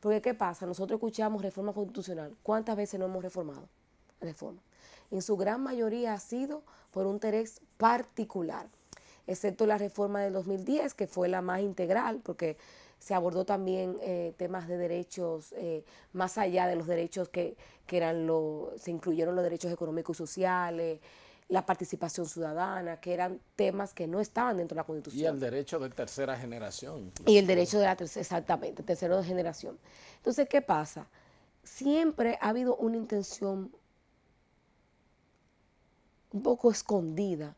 Porque ¿qué pasa? Nosotros escuchamos reforma constitucional. ¿Cuántas veces no hemos reformado? Reforma. En su gran mayoría ha sido por un interés particular, excepto la reforma del 2010, que fue la más integral, porque se abordó también eh, temas de derechos eh, más allá de los derechos que, que eran los, se incluyeron los derechos económicos y sociales la participación ciudadana, que eran temas que no estaban dentro de la Constitución. Y el derecho de tercera generación. Y el derecho de la tercera, exactamente, tercera generación. Entonces, ¿qué pasa? Siempre ha habido una intención un poco escondida